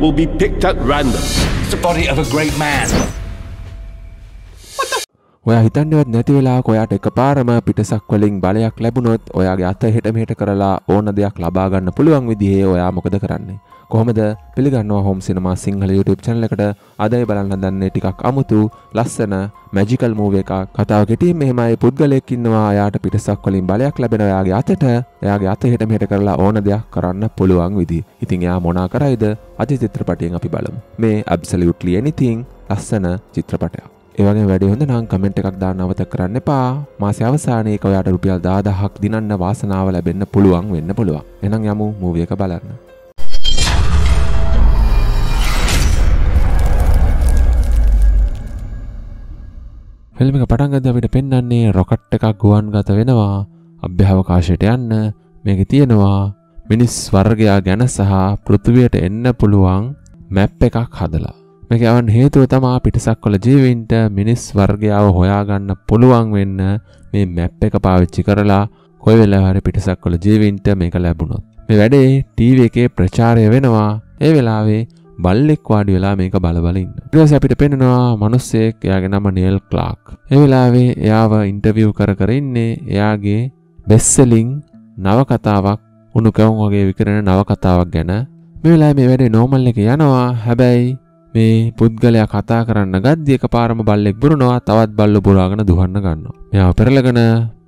will be picked at random. It's the body of a great man. ඔයා හිතන්නවත් නැති වෙලාවක ඔයාට එකපාරම පිටසක් වලින් බලයක් ලැබුණොත් ඔයාගේ අත හෙට මෙහෙට කරලා ඕන දෙයක් ලබා ගන්න පුළුවන් විදිහේ ඔයා මොකද කරන්නේ? කොහොමද පිළිගන්නවා හෝම් සිනමා සිංහල YouTube channel එකට අදයි බලන්න හදන්නේ ටිකක් අමුතු ලස්සන මැජිකල් මූවී එකක්. කතාව කෙටියෙන් මෙහෙමයි පුද්ගලයෙක් ඉන්නවා එයාට පිටසක් වලින් බලයක් ලැබෙන එයාගේ අතට එයාගේ අත හෙට මෙහෙට කරලා ඕන දෙයක් කරන්න පුළුවන් විදිහ. ඉතින් එයා මොනා කරයිද? අද චිත්‍රපටයෙන් අපි බලමු. මේ absolutely anything ලස්සන චිත්‍රපටයක්. ඒවගේ වැඩි හොඳ නම් කමෙන්ට් එකක් දාන්න අවත කරන්න එපා. මාසේ අවසානයේ ඔයාට රුපියල් 10000ක් දිනන්න වාසනාව ලැබෙන්න පුළුවන් වෙන්න පුළුවන්. එහෙනම් යමු මූවී එක බලන්න. ෆිල්ම් එක පටන් ගද්දී අපිට පෙන්වන්නේ රොකට් එකක් ගුවන් ගත වෙනවා අභ්‍යවකාශයට යන්න මේක තියෙනවා මිනිස් වර්ගයා ගැන සහ පෘථිවියට එන්න පුළුවන් මැප් එකක් හදලා මේක යවන්න හේතුව තමා පිටසක් කොළ ජීවින්ට මිනිස් වර්ගයාව හොයාගන්න පුළුවන් වෙන්න මේ මැප් එක පාවිච්චි කරලා කොයි වෙලාහරි පිටසක් කොළ ජීවින්ට මේක ලැබුණොත්. මේ වැඩේ ටීව එකේ ප්‍රචාරය වෙනවා ඒ වෙලාවේ බල්ලෙක් වාඩි වෙලා මේක බලබල ඉන්න. ඊට පස්සේ අපිට පේනවා මිනිස්සෙක් එයාගේ නම නියල් ක්ලාක්. ඒ වෙලාවේ එයාව ඉන්ටර්විව් කර කර ඉන්නේ එයාගේ බෙස්ට් සෙලින් නවකතාවක් උණු කැවුම් වගේ විකරණ නවකතාවක් ගැන. මේ වෙලාවේ මේ වැඩේ නෝමල් එක යනවා. හැබැයි මේ පුද්ගලයා කතා කරන්න ගද්දි එකපාරම බල්ලෙක් බුරනවා. තවත් බල්ල බුරාගෙන දුවන්න ගන්නවා. මෙයා පෙරලගෙන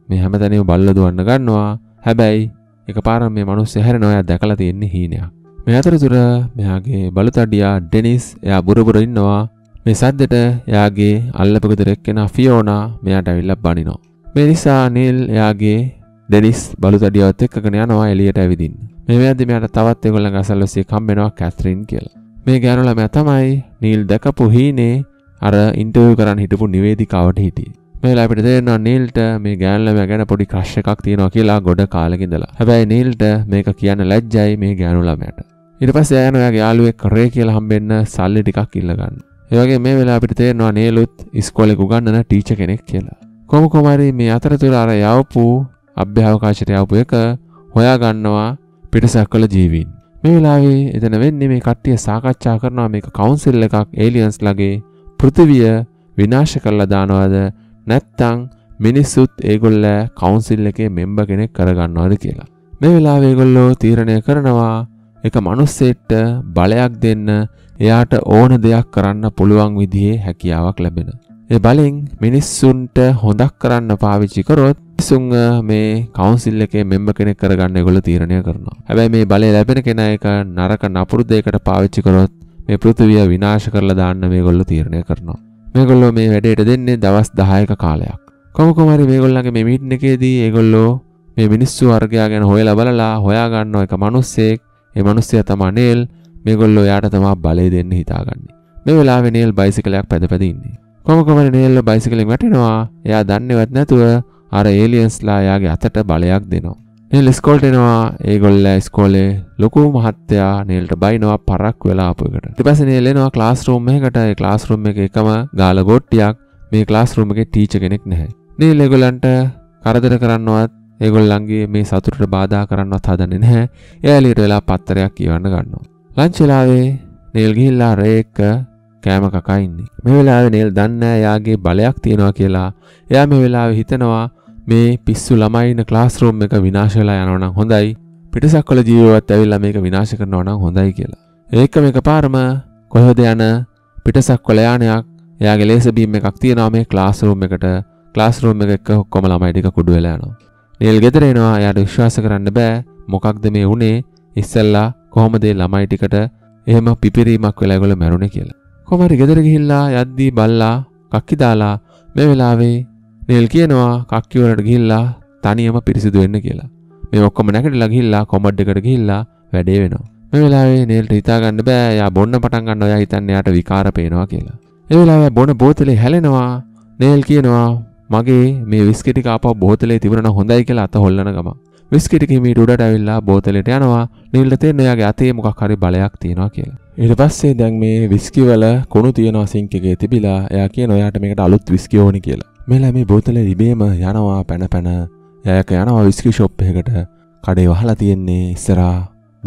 මේ හැමතැනම බල්ල දුවන්න ගන්නවා. හැබැයි එකපාරම මේ මිනිස්සු හැරෙනවා. එයා දැකලා තියෙන්නේ හීනයක්. මේ අතරතුර මෙයාගේ බලතඩියා ඩෙනිස් එයා බුරබුර ඉන්නවා මේ සද්දට එයාගේ අල්ලපගෙදරෙක් කෙන ෆියෝනා මෙයාට ඇවිල්ලා බනිනවා. මේ නිසා නිල් එයාගේ ඩෙනිස් බලුතඩියවත් එක්කගෙන යනවා එළියට ඇවිදින්න. මේ වෙලාවේදී මෙයාට තවත් ඒගොල්ලන් අසල්වැසියෙක් හම් වෙනවා කැත්රින් කියලා. මේ ගෑනු ළමයා තමයි නිල් දැකපු හීනේ අර ඉන්ටර්විව් කරන්න හිටපු නිවේදිකාවට හිටියේ. මේ වෙලාවේ අපිට තේරෙනවා නිල්ට මේ ගෑනු ළමයා ගැන පොඩි ක්‍රෂ් එකක් තියෙනවා කියලා ගොඩ කාලෙක ඉඳලා. හැබැයි නිල්ට මේක කියන්න ලැජ්ජයි මේ ගෑනු ළමයාට. ඉට පස් යන ඔයාගේ යාලුවෙක් කරේ කියලා හම්බෙන්න සල්ලි ටිකක් ඉල්ලගන්න ඒවගේ මේ වෙලා අපිට තේරෙනවා නේලුත් ඉස්කෝලෙකු ගන්නන ටීච කෙනෙක් කියලා කොම කොමරි මේ අතරතුර අර යවපු අභ්‍යාවකාශයට යවපු එක හොයා ගන්නවා පිටසක් කළ ජීවීන් මේ වෙලාවේ එතන වෙන්නේ මේ කට්ටිය සාකච්ඡා කරනවා මේක කවුන්සිල් එකක් ඒලියන්ස් ලගේ පෘථිවිය විනාශ කරලා දානවද නැත්තං මිනිස්සුත් ඒගොල්ල කවුන්සිල් එකේ මෙම්බ කෙනෙක් කරගන්නවාද කියලා. මේ වෙලා වේගොල්ලෝ තීරණය කරනවා එක මිනිස්සෙට බලයක් දෙන්න එයාට ඕන දෙයක් කරන්න පුළුවන් විදිහේ හැකියාවක් ලැබෙන. ඒ බලෙන් මිනිස්සුන්ට හොඳක් කරන්න පාවිච්චි කරොත් මිනිස්සුන් මේ කවුන්සිල් එකේ මෙම්බර් කෙනෙක් කරගන්න ඒගොල්ලෝ තීරණය කරනවා. හැබැයි මේ බලය ලැබෙන කෙනා එක නරක නපුරු දෙයකට පාවිච්චි කරොත් මේ පෘථිවිය විනාශ කරලා දාන්න මේගොල්ලෝ තීරණය කරනවා. මේගොල්ලෝ මේ වැඩේට දෙන්නේ දවස් 10ක කාලයක්. කොමකමරි මේගොල්ලන්ගේ මේ මීටින් එකේදී ඒගොල්ලෝ මේ මිනිස්සු වර්ගයා ගැන හොයලා බලලා හොයාගන්න එක මිනිස්සෙක් ඒ මනුස්සය තමා නේල් මේගොල්ලෝ යාට තමා බලය දෙන්න හිතාගන්නේ. මේ වෙලාවේ නේල් බයිසිකලයක් පැදපැද ඉන්නේ. කොහොම කොහමද නේල්ලා බයිසිකලෙන් වැටෙනවා. එයා දන්නේවත් නැතුව අර ඒලියන්ස්ලා එයාගේ අතට බලයක් දෙනවා. නේල් ස්කෝල්ට එනවා. ඒගොල්ලෝ ඉස්කෝලේ ලොකු මහත්තයා නේල්ට බයිනවා පරක් වෙලා ආපු එකට. ඊට පස්සේ නේල් එනවා ක්ලාස් රූම් එකකට. ඒ ක්ලාස් රූම් එකේ එකම ගාල බොට්ටියක්. මේ ක්ලාස් රූම් එකේ ටීචර් කෙනෙක් නැහැ. නේල් ඒගොල්ලන්ට කරදර කරන්නවත් ඒගොල්ලන්ගේ මේ සතුටට බාධා කරන්නවත් හදන්නේ නැහැ. එයාලීට වෙලා පත්තරයක් කියවන්න ගන්නවා. ලන්ච් වෙලාවේ නේල් ගිහිල්ලා රේක කෑම කකා ඉන්නේ. මේ වෙලාවේ නේල් දන්නේ එයාගේ බලයක් තියෙනවා කියලා. එයා මේ වෙලාවේ හිතනවා මේ පිස්සු ළමයි ඉන්න ක්ලාස් රූම් එක විනාශ වෙලා යනවා නම් හොඳයි. පිටසක්වල ජීවවත් ඇවිල්ලා මේක විනාශ කරනවා නම් හොඳයි කියලා. ඒකම එකපාරම කොහොද යන පිටසක්වල යානයක් එයාගේ ලේස බීම් එකක් තියෙනවා මේ ක්ලාස් රූම් එකට ක්ලාස් රූම් එක එක්ක ඔක්කොම ළමයි ටික කුඩු වෙලා යනවා. නිල් ගෙදර එනවා එයාට විශ්වාස කරන්න බෑ මොකක්ද මේ උනේ ඉස්සල්ලා කොහොමද ළමයි ටිකට එහෙම පිපිරීමක් වෙලා ඒගොල්ලෝ මැරුණේ කියලා. කොහමරි ගෙදර ගිහිල්ලා යද්දී බල්ලා කක්කි දාලා මේ වෙලාවේ නිල් කියනවා කක්කි වලට ගිහිල්ලා තනියම පිරිසිදු වෙන්න කියලා. මේ ඔක්කොම නැකටලා ගිහිල්ලා කොමඩ් එකට ගිහිල්ලා වැඩේ වෙනවා. මේ වෙලාවේ නේල්ට හිතාගන්න බෑ යා බොන්න පටන් ගන්න ඔයා හිතන්නේ යාට විකාර පේනවා කියලා. ඒ වෙලාවේ බොන බෝතලේ හැලෙනවා නේල් කියනවා මගේ මේ විස්කටි කාපා බෝතලේ තිබුණන හොඳයි කියලා අත හොල්ලන ගම විස්කටි කිමීට උඩට ඇවිල්ලා බෝතලට යනවා නිල්ල තෙන්නයාගේ අතේ මොකක් හරි බලයක් තියෙනවා කියලා ඊට පස්සේ දැන් මේ විස්කිවල කොණු තියෙනවා සිංක් එකේ තිබිලා එයා කියන ඔයාට මේකට අලුත් විස්කි ඕනි කියලා මෙලා මේ බෝතලේ ඉබේම යනවා පැන පැන එයාක යනවා විස්කි ෂොප් එකකට කඩේ වහලා තියෙන්නේ ඉස්සරහා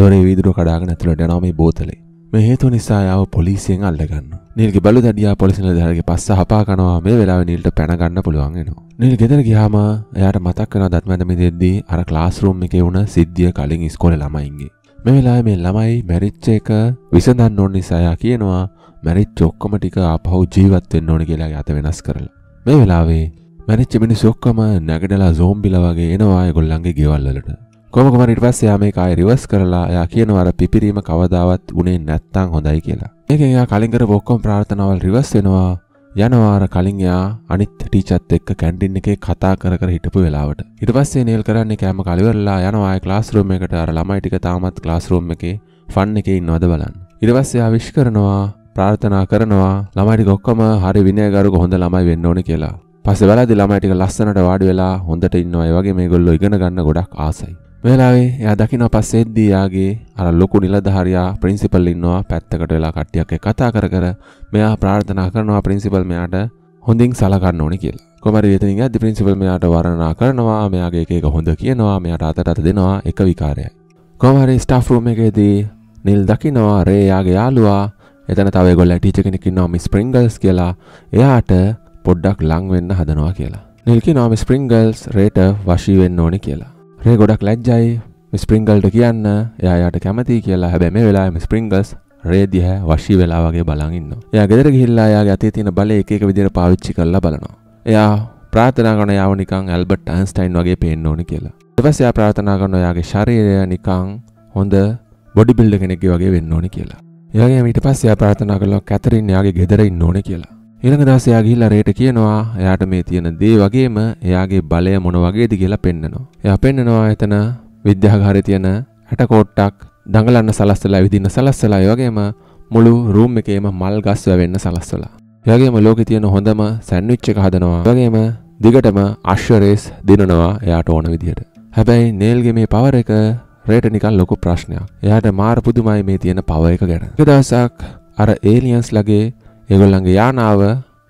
දොරේ වීදුරු කඩාගෙන ඇතුළට යනවා මේ බෝතලේ මේ හේතු නිසා යාව පොලිසියෙන් අල්ලගන්න. නිල්ගේ බලු දැඩියා පොලිසි නිලධාරියගේ පස්ස හපා කනවා මේ වෙලාවේ නිල්ට පැන ගන්න පුළුවන් වෙනවා. නිල් ගෙදර ගියාම එයාට මතක් වෙනවා දත්මැද මිදෙද්දී අර ක්ලාස් රූම් එකේ වුණ සිද්ධිය කලින් ඉස්කෝලේ ළමයින්ගේ. මේ වෙලාවේ මේ ළමයි මැරිච්ච එක විසඳන්න ඕන නිසා එයා කියනවා මැරිච් ඔක්කොම ටික ආපහු ජීවත් වෙන්න ඕන කියලා අත වෙනස් කරලා. මේ වෙලාවේ මැරිච්ච මිනිස්සු ඔක්කොම නැගඩලා සෝම්බිලා වගේ එනවා ඒගොල්ලන්ගේ ගෙවල් වලට. කොමකොම නිර්වස් යා මේ කාය රිවස් කරලා යා කියනවා අර පිපිරීම කවදාවත් උනේ නැත්තම් හොඳයි කියලා. මේකෙන් යා කලින් කරපු ඔක්කොම ප්‍රාර්ථනාවල් රිවස් වෙනවා යනවාර කලින් යා අනිත් ටීචත් එක්ක කැන්ටින් එකේ කතා කර කර හිටපු වෙලාවට. ඊට පස්සේ නේල් කරන්නේ කෑම කලිවරලා යනවා ඒ ක්ලාස් රූම් එකට අර ළමයි ටික තාමත් ක්ලාස් රූම් එකේ ෆන් එකේ ඉන්නවද බලන්න. ඊට පස්සේ යා විශ් කරනවා ප්‍රාර්ථනා කරනවා ළමයි ටික ඔක්කොම හරි විනයගරුක හොඳ ළමයි වෙන්න ඕනේ කියලා. පස්සේ බලද්දි ළමයි ටික ලස්සනට වාඩි වෙලා හොඳට ඉන්නවා. ඒ වගේ මේගොල්ලෝ ඉගෙන ගන්න ගොඩක් ආසයි. මෙලාවේ එයා දකින පස්සෙද්දී යාගේ අර ලොකු නිලධාරියා ප්‍රින්සිපල් ඉන්නවා පැත්තකට වෙලා කට්ටියක් එක්ක කතා කර කර මෙයා ප්‍රාර්ථනා කරනවා ප්‍රින්සිපල් මෙයාට හොඳින් සලකන්න ඕනේ කියලා. කොහමද එතනින් යද්දි ප්‍රින්සිපල් මෙයාට වර්ණනා කරනවා මෙයාගේ එක එක හොඳ කියනවා මෙයාට අතට අත දෙනවා එක විකාරයයි. කොහමද ස්ටාෆ් රූම් එකේදී නිල් දකිනවා රේ යාගේ යාළුවා එතන තව ඒගොල්ලෝ ටීචර් කෙනෙක් ඉන්නවා මිස් ප්‍රින්ගල්ස් කියලා එයාට පොඩ්ඩක් ලං වෙන්න හදනවා කියලා. නිල් කියනවා මිස් ප්‍රින්ගල්ස් රේට වශී වෙන්න ඕනේ කියලා. රේ ගොඩක් ලැජ්ජයි මිස්ප්‍රිංගල්ට කියන්න එයායට කැමති කියලා හැබැ මේ වෙලා මිස්ප්‍රිංගස් රේදිහ වශී වෙලා වගේ බලන්න එයා ගෙදර ගිහිල්ලා යාගේ අතේ තියෙන බල එක එක විදිහට පාවිච්චි කරලා බලනවා එයා ප්‍රාථනා කරන යාව නිකන් ඇල්බර්ට් අයින්ස්ටයින් වගේ පේන්න ඕනේ කියලා ඊට පස්සේ එයා ප්‍රාර්ථනා කරනවා එයාගේ ශරීරය නිකන් හොඳ බොඩි බිල්ඩර් කෙනෙක්ගේ වගේ වෙන්න ඕනේ කියලා එයාගේ ඊට පස්සේ එයා ප්‍රාර්ථනා කළා කැතරින් එයාගේ ගෙදර ඉන්න ඕනේ කියලා ඊළඟ දවසේ එයා ගිහිල්ලා රේට කියනවා එයාට මේ තියෙන දේ වගේම එයාගේ බලය මොන වගේද කියලා පෙන්නනවා. එයා පෙන්නනවා එතන විද්‍යාගාරේ තියෙන 60 කෝට්ටක් දඟලන්න සලස්සලා විදින්න සලස්සලා ඒ වගේම මුළු රූම් එකේම මල් ගස් වැවෙන්න සලස්සලා. ඒ වගේම ලෝකේ තියෙන හොඳම සැන්ඩ්විච් එක හදනවා. ඒ වගේම දිගටම අශ්වරේස් දිනනවා එයාට ඕන විදිහට. හැබැයි නේල්ගේ මේ පවර එක රේට නිකන් ලොකු ප්‍රශ්නයක්. එයාට මාර පුදුමයි මේ තියෙන පවර එක ගැන. එක දවසක් අර ඒලියන්ස් ලගේ ඒගොල්ලන්ගේ යානාව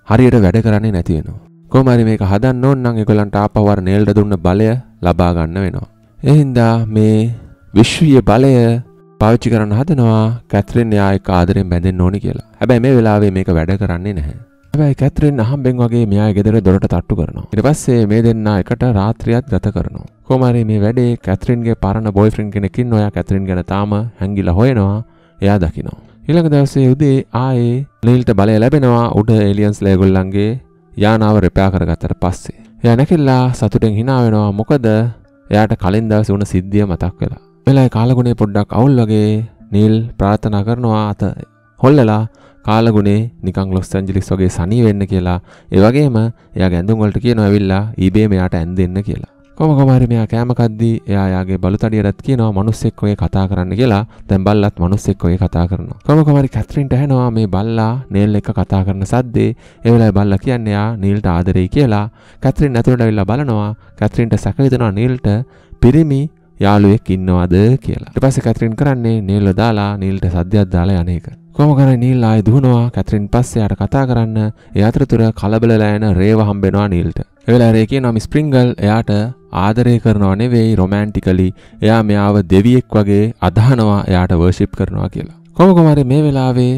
හරියට වැඩ කරන්නේ නැති වෙනවා. කොහොම හරි මේක හදන්න ඕන නම් ඒගොල්ලන්ට ආපහු අර නේල්ට දුන්න බලය ලබා ගන්න වෙනවා. ඒ හින්දා මේ විශ්වීය බලය පාවිච්චි කරන්න හදනවා කැත්රින් එයා එක්ක ආදරෙන් බැඳෙන්න ඕනි කියලා. හැබැයි මේ වෙලාවේ මේක වැඩ කරන්නේ නැහැ. හැබැයි කැත්රින් අහම්බෙන් වගේ මෙයා ගෙදර දොරට තට්ටු කරනවා. ඊට පස්සේ මේ දෙන්නා එකට රාත්‍රියක් ගත කරනවා. කොහොමරි මේ වැඩේ කැත්රින්ගේ පරණ බොයිෆ්‍රෙන්ඩ් කෙනෙක් ඉන්නවා. එයා කැත්රින් ගැන තාම හැංගිලා හොයනවා. එයා දකිනවා. ඊළඟ දවසේ උදේ ආයේ නීල්ට බලය ලැබෙනවා උඩ එලියන්ස්ලා ඒගොල්ලන්ගේ යානාව රිපෙයා කරගත්තට පස්සේ. එයා නැකිලා සතුටෙන් hina වෙනවා මොකද එයාට කලින් දවසේ වුණ සිද්ධිය මතක් වෙලා. වෙලාවේ කාලගුණේ පොඩ්ඩක් අවුල් වගේ නීල් ප්‍රාර්ථනා කරනවා අත හොල්ලලා කාලගුණේ නිකං ලොස් ඇන්ජලිස් වගේ සනී වෙන්න කියලා ඒ වගේම එයා ගැඳුම් වලට කියනවා ඇවිල්ලා ඊබේ මෙයාට ඇන් දෙන්න කියලා. කොම කොමහරි මෙයා කෑම කද්දී එයා යාගේ බලුතඩියටත් කියනවා මිනිස්සෙක් ඔය කතා කරන්න කියලා. දැන් බල්ලත් මිනිස්සෙක් ඔය කතා කරනවා. කොම කොමහරි කැත්රින්ට ඇහෙනවා මේ බල්ලා නීල් එක කතා කරන සද්දේ. ඒ වෙලාවේ බල්ලා කියන්නේ යා නීල්ට ආදරෙයි කියලා. කැත්රින් ඇතුළට ඇවිල්ලා බලනවා. කැත්රින්ට සැක හිතෙනවා නීල්ට පිරිමි යාළුවෙක් ඉන්නවද කියලා. ඊට පස්සේ කැත්රින් කරන්නේ නීල්ව දාලා නීල්ට සද්දයක් දාලා යන්නේක. කොම කර නිල්ලාය දුහනවා කැතරින් පස්සයාට කතා කරන්න එයතරතුර කලබලලෑන රේව හම්බෙනවා නිල්ට. එවෙලා රේකේ නම් ස්ප්‍රිංගල් එයාට ආදරය කරනවා නෙවෙයි රොමෑන්ටිකලි එයා මෙයාව දෙවියෙක් වගේ අදහනවා එයාට වර්ෂිප් කරනවා කියලා. කොමකොමරි මේ වෙලාවේ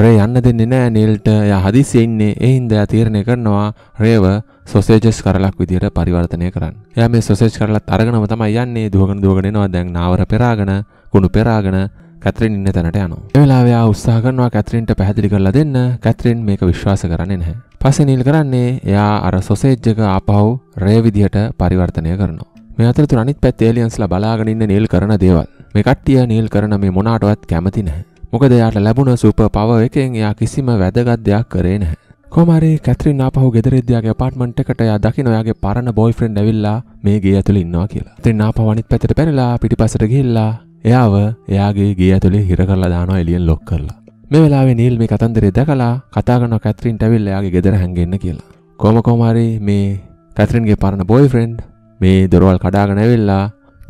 රේ යන්න දෙන්නේ නෑ නිල්ට එයා හදිසියෙ ඉන්නේ ඒ හින්දා තීරණය කරනවා රේව සොසේජස් කරලක් විදිහට පරිවර්තනය කරන්න. එයා මේ සොසේජ් කරලත් අරගෙනම තමයි යන්නේ දුවගෙන දුවගෙන එනවා දැන් නාවර පෙරාගෙන කුණු පෙරාගෙන කැතරින් ඉන්න තැනට යනවා. ඒ වෙලාවේ එයා උත්සාහ කරනවා කැතරින්ට පැහැදිලි කරලා දෙන්න. කැතරින් මේක විශ්වාස කරන්නේ නැහැ. පස්සේ නීල් කරන්නේ එයා අර සොසේජ් එක ආපහු රේ විදිහට පරිවර්තනය කරනවා. මේ අතරතුර අනිත් පැත්තේ ඒලියන්ස්ලා බලාගෙන ඉන්න නීල් කරන දේවල්. මේ කට්ටිය නීල් කරන මේ මොනාටවත් කැමති නැහැ. මොකද එයාට ලැබුණ සුපර් පවර් එකෙන් එයා කිසිම වැදගත් දෙයක් කරේ නැහැ. කොමරි කැත්‍රින් ආපහු ගෙදරෙද්දයාගේ අපාර්ට්මන්ට් එකට එයා දකින්න ඔයාගේ පරණ බොයිෆ්‍රෙන්ඩ් ඇවිල්ලා මේ ගේ ඇතුළේ ඉන්නවා කියලා. ඉතින් ආපහු අනිත් පැත්තට පැනලා පිටිපස්සට ගිහිල්ලා එයාව එයාගේ ගේ ඇතුලේ හිර කරලා දානවා එලියෙන් ලොක් කරලා. මේ වෙලාවේ නීල් මේ කතන්දරේ දැකලා කතා කරන කැත්රින්ට ඇවිල්ලා එයාගේ ගෙදර හැංගෙන්න කියලා. කොහොම කොහම හරි මේ කැත්රින්ගේ පරණ බොයිෆ්‍රෙන්ඩ් මේ දොරවල් කඩාගෙන ඇවිල්ලා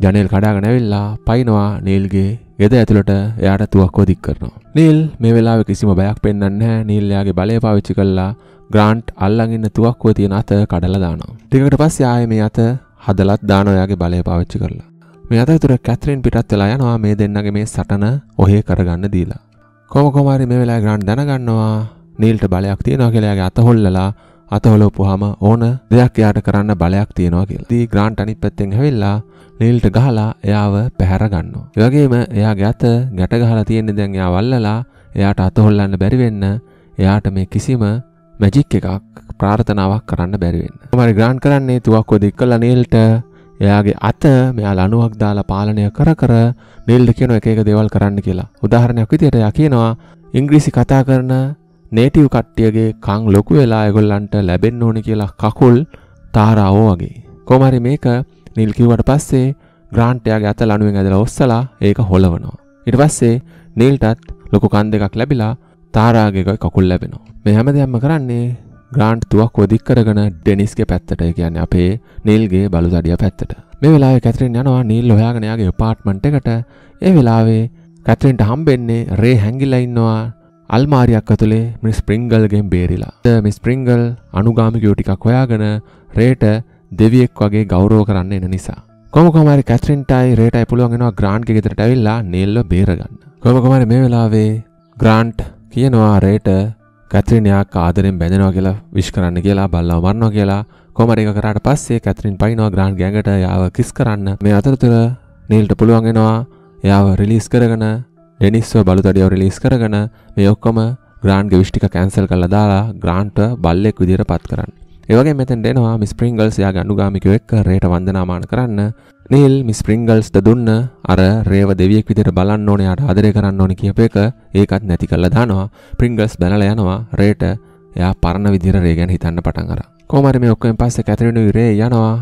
ජනේල් කඩාගෙන ඇවිල්ලා පයින්නවා නීල්ගේ ගෙද ඇතුළට එයාට තුවක්කෝ දික් කරනවා. නීල් මේ වෙලාවේ කිසිම බයක් පෙන්වන්නේ නැහැ. නීල් එයාගේ බලය පාවිච්චි කරලා ග්‍රාන්ට් අල්ලන් ඉන්න තුවක්කුව තියෙන අත කඩලා දානවා. ටිකකට පස්සේ ආයේ මේ අත හදලත් දානවා එයාගේ බලය පාවිච්චි කරලා. මේ අතතුර කැත්රෙන් පිටත් වෙලා යනවා මේ දෙන්නගේ මේ සටන ඔහේ කරගන්න දීලා. කොම කොමාරි මේ වෙලාවේ ග්‍රෑන්ඩ් දැනගන්නවා නීල්ට බලයක් තියෙනවා කියලා එයාගේ අත හොල්ලලා අත හොලවපුවාම ඕන දෙයක් එයාට කරන්න බලයක් තියෙනවා කියලා. ඉතින් ග්‍රෑන්ඩ් අනිත් පැත්තෙන් හැවිල්ලා නීල්ට ගහලා එයාව පැහැර ගන්නවා. ඒ වගේම එයාගේ අත ගැට ගහලා තියෙන්නේ දැන් එයා වල්ලලා එයාට අත හොල්ලන්න බැරි වෙන්න එයාට මේ කිසිම මැජික් එකක් ප්‍රාර්ථනාවක් කරන්න බැරි වෙන්න. මම ග්‍රෑන්ඩ් කරන්නේ තුවක්කුව දික් කළා නීල්ට එයාගේ අත මෙයා ලණුවක් දාලා පාලනය කර කර නිල්ද කියන එක එක දේවල් කරන්න කියලා. උදාහරණයක් විදිහට එයා කියනවා ඉංග්‍රීසි කතා කරන නේටිව් කට්ටියගේ කන් ලොකු වෙලා ඒගොල්ලන්ට ලැබෙන්න ඕනි කියලා කකුල් තාරාවෝ වගේ. කොහොම හරි මේක නිල් කිව්වට පස්සේ ග්‍රාන්ට් එයාගේ අත ලණුවෙන් ඇදලා ඔස්සලා ඒක හොලවනවා. ඊට පස්සේ නිල්ටත් ලොකු කන් දෙකක් ලැබිලා තාරාගේ කකුල් ලැබෙනවා. මේ හැමදේම කරන්නේ ග්‍රාන්ට් තුවක් ඔදික් කරගෙන ඩෙනිස්ගේ පැත්තට කියන්නේ අපේ නිල්ගේ බලු දඩිය පැත්තට. මේ වෙලාවේ කැතරින් යනවා නිල් හොයාගෙන යාගේ අපාර්ට්මන්ට් එකට. ඒ වෙලාවේ කැතරින්ට හම්බෙන්නේ රේ හැංගිලා ඉන්නවා අල්මාරියක් ඇතුලේ මිස් ප්‍රින්ගල්ගෙන් බේරිලා. මිස් ප්‍රින්ගල් අනුගාමිකයෝ ටිකක් හොයාගෙන රේට දෙවියෙක් වගේ ගෞරව කරන්න එන නිසා. කොහොම කොහම හරි කැතරින්ටයි රේටයි පුළුවන් වෙනවා ග්‍රාන්ට්ගේ ගෙදරට ඇවිල්ලා නිල්ව බේරගන්න. කොහොම කොහම හරි මේ වෙලාවේ ග්‍රාන්ට් කියනවා රේට කැත්‍රින් එයා කාදරෙන් බැඳෙනවා කියලා විශ් කරන්න කියලා බල්ලා මරනවා කියලා කොමර එක කරාට පස්සේ කැත්‍රින් පයින්නවා ග්‍රාන්ඩ් ගෑඟට යාව කිස් කරන්න මේ අතරතුර නීල්ට පුළුවන් වෙනවා එයාව රිලීස් කරගෙන ඩෙනිස්ව බලුතඩියව රිලීස් කරගෙන මේ ඔක්කොම ග්‍රාන්ඩ්ගේ විශ්ටික කැන්සල් කරලා දාලා ග්‍රාන්ට්ට බල්ලෙක් විදියට පත් කරන්න ඒවගේ මෙතැන් දෙනවා මිස් ප්‍රිංගල්ස් යා ගණඩුගාමික වෙක්ක රේට වන්දනාමාන කරන්න නිල් මිස් ප්‍රිංගල්ස්ට දුන්න අර රේව දෙවියෙක් විදිට බලන්න ඕනේ යාට ආදරය කරන්න ඕනේ කියප එක ඒකත් නැති කරලා දානවා ප්‍රිංගල්ස් බැනලා යනවා රේට එයා පරණ විදිහට රේ ගැන හිතන්න පටන් අරන් කොහොම හරි මේ ඔක්කොම පස්සේ කැතරිනු රේ යනවා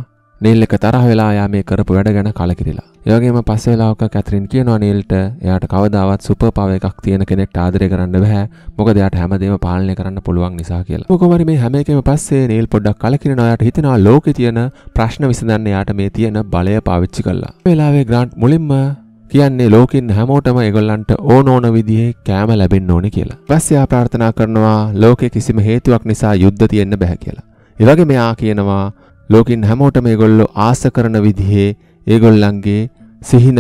නිල් එක තරහ වෙලා යා මේ කරපු වැඩ ගැන කලකිරිලා. ඒ වගේම පස්සේ වෙලාවක කැතරින් කියනවා නිල්ට එයාට කවදාවත් සුපර් පවර් එකක් තියෙන කෙනෙක්ට ආදරය කරන්න බෑ. මොකද එයාට හැමදේම පාලනය කරන්න පුළුවන් නිසා කියලා. කොහොම හරි මේ හැම එකම පස්සේ නිල් පොඩ්ඩක් කලකිරිනවා. එයාට හිතෙනවා ලෝකේ තියෙන ප්‍රශ්න විසඳන්න එයාට මේ තියෙන බලය පාවිච්චි කළා. මේ වෙලාවේ ග්‍රාන්ට් මුලින්ම කියන්නේ ලෝකින් හැමෝටම ඒගොල්ලන්ට ඕන ඕන විදිහේ කෑම ලැබෙන්න ඕනේ කියලා. පස්සේ ප්‍රාර්ථනා කරනවා ලෝකේ කිසිම හේතුවක් නිසා යුද්ධ තියෙන්න බෑ කියලා. ඒ වගේ මෙයා කියනවා ලෝකින් හැමෝටම ඒගොල්ලෝ ආස කරන විදිහේ ඒගොල්ලන්ගේ සිහින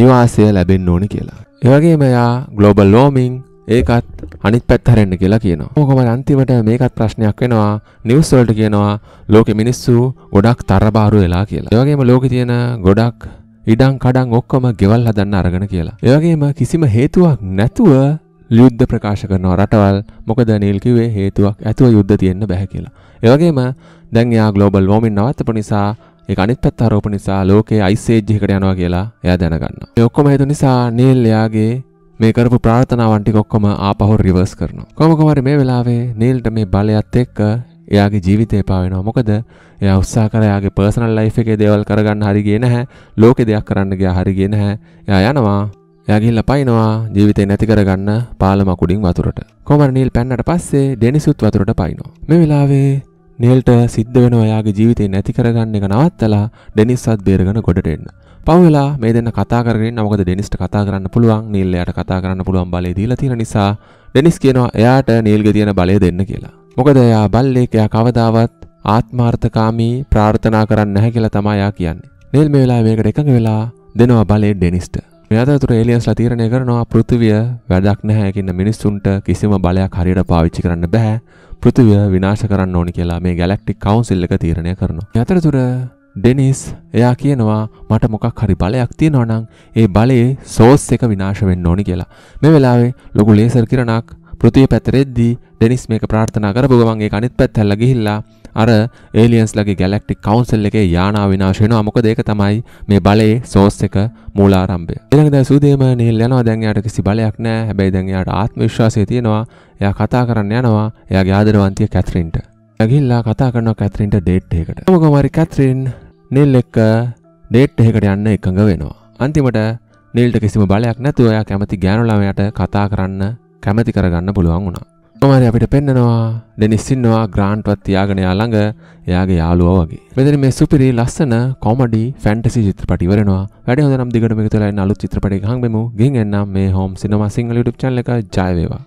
නිවාසය ලැබෙන්න ඕනි කියලා. ඒ වගේම යා ග්ලෝබල් වෝමින් ඒකත් අනිත් පැත් හැරෙන්න කියලා කියනවා. මොකම අන්තිමට මේකත් ප්‍රශ්නයක් වෙනවා. නිවුස් වලට කියනවා ලෝකෙ මිනිස්සු ගොඩක් තරබාරු වෙලා කියලා. ඒ වගේම ලෝකෙ තියෙන ගොඩක් ඉඩම් කඩම් ඔක්කොම ගෙවල් හදන්න අරගෙන කියලා. ඒ වගේම කිසිම හේතුවක් නැතුව යුද්ධ ප්‍රකාශ කරනවා රටවල් මොකද නීල් කිව්වේ හේතුවක් ඇතුව යුද්ධ තියෙන්න බෑ කියලා. ඒ වගේම දැන් එයා ග්ලෝබල් වෝමින් නවත්තපු නිසා ඒක අනිත් පැත්ත ආරෝප නිසා ලෝකයේ අයිස් ඒජ් එකකට යනවා කියලා එයා දැනගන්නවා. මේ ඔක්කොම හේතු නිසා නීල් එයාගේ මේ කරපු ප්‍රාර්ථනාවන් ටික ඔක්කොම ආපහු රිවර්ස් කරනවා. කොහොම කොහරි මේ වෙලාවේ නීල්ට මේ බලයත් එක්ක එයාගේ ජීවිතය පාවෙනවා මොකද එයා උත්සාහ කරා එයාගේ පර්සනල් ලයිෆ් එකේ දේවල් කරගන්න හරි ගියේ නැහැ ලෝකේ දෙයක් කරන්න ගියා හරි ගියේ නැහැ එයා යනවා යගිල්ල පයිනවා ජීවිතේ නැති කරගන්න පාල මකුඩින් වතුරට. කොමර නීල් පැන්නට පස්සේ ඩෙනිසුත් වතුරට පයිනවා. මේ වෙලාවේ නීල්ට සිද්ධ වෙනවා යාගේ ජීවිතේ නැති කරගන්න එක නවත්තලා ඩෙනිස්වත් බේරගෙන ගොඩට එන්න. පව් වෙලා මේ දෙන්න කතා කරගෙන ඉන්න මොකද ඩෙනිස්ට කතා කරන්න පුළුවන් නීල් එයාට කතා කරන්න පුළුවන් බලය දීලා තියෙන නිසා ඩෙනිස් කියනවා එයාට නීල්ගේ තියෙන බලය දෙන්න කියලා. මොකද එයා බල්ලෙක් එයා කවදාවත් ආත්මාර්ථකාමී ප්‍රාර්ථනා කරන්න නැහැ කියලා තමයි එයා කියන්නේ. නීල් මේ වෙලාවේ මේකට එකඟ වෙලා දෙනවා බලය ඩෙනිස්ට. මෙතතුර එලියස් ලතීරණය කරනවා පෘතිවිය වැඩක් නැහැකින්න මිනිස්සුන්ට කිසිම බලයක් හරියට පාවිච්චි කරන්න බැහැ පෘතිවිය විනාශ කරන්න ඕනි කියලා මේ ගැලක්ටික් කවුන්සිල් එක තීරණය කරනවා. අතරතුර ඩෙනිස් එයා කියනවා මට මොකක් හරි බලයක් තියෙනවා නම් ඒ බලයේ සෝස් එක විනාශ වෙන්න ඕනි කියලා. මේ වෙලාවේ ලොකු ලේසර් කිරණක් පෘතිය පැතරෙද්දී ඩෙනිස් මේක ප්‍රාර්ථනා කරපු ගමන්ගේ අනිත් පැත් හැල්ල ගිහිල්ලා අර ඒලියන්ස් ලගේ ගැලක්ටික් කවන්සල් එකේ යානා විනාශ වෙනවා මොකද ඒක තමයි මේ බලයේ සෝස් එක මූලාරම්භය. ඊළඟ දා සූදේම නීල් යනවා දැන් එයාට කිසි බලයක් නැහැ. හැබැයි දැන් එයාට ආත්ම විශ්වාසය තියෙනවා. එයා කතා කරන්න යනවා එයාගේ ආදරවන්තිය කැත්රින්ට. ඇගිල්ලා කතා කරනවා කැත්රින්ට ඩේට් එකකට. මොකමරි කැත්රින් නීල් එක්ක ඩේට් එකකට යන්න එකඟ වෙනවා. අන්තිමට නීල්ට කිසිම බලයක් නැතුව එයා කැමති ගෑනු ළමයාට කතා කරන්න කැමැති කරගන්න පුළුවන් වුණා. කොමරි අපිට පෙන්නනවා දෙනිස්සින්නවා ග්‍රාන්ට්වත් තියාගෙනයා ළඟ එයාගේ යාළුව වගේ මෙදන මේ සුපිරි ලස්සන කොමඩි ෆැන්ටසි චිත්‍රපටිවරනවා වැඩ හොදනම් දිගටම එකතුලා අලුත් චිත්‍රපටි හම්බෙමු ගින් එන්නම් මේ හෝම් සිනමා සිංහල YouTube channel එක ජය වේවා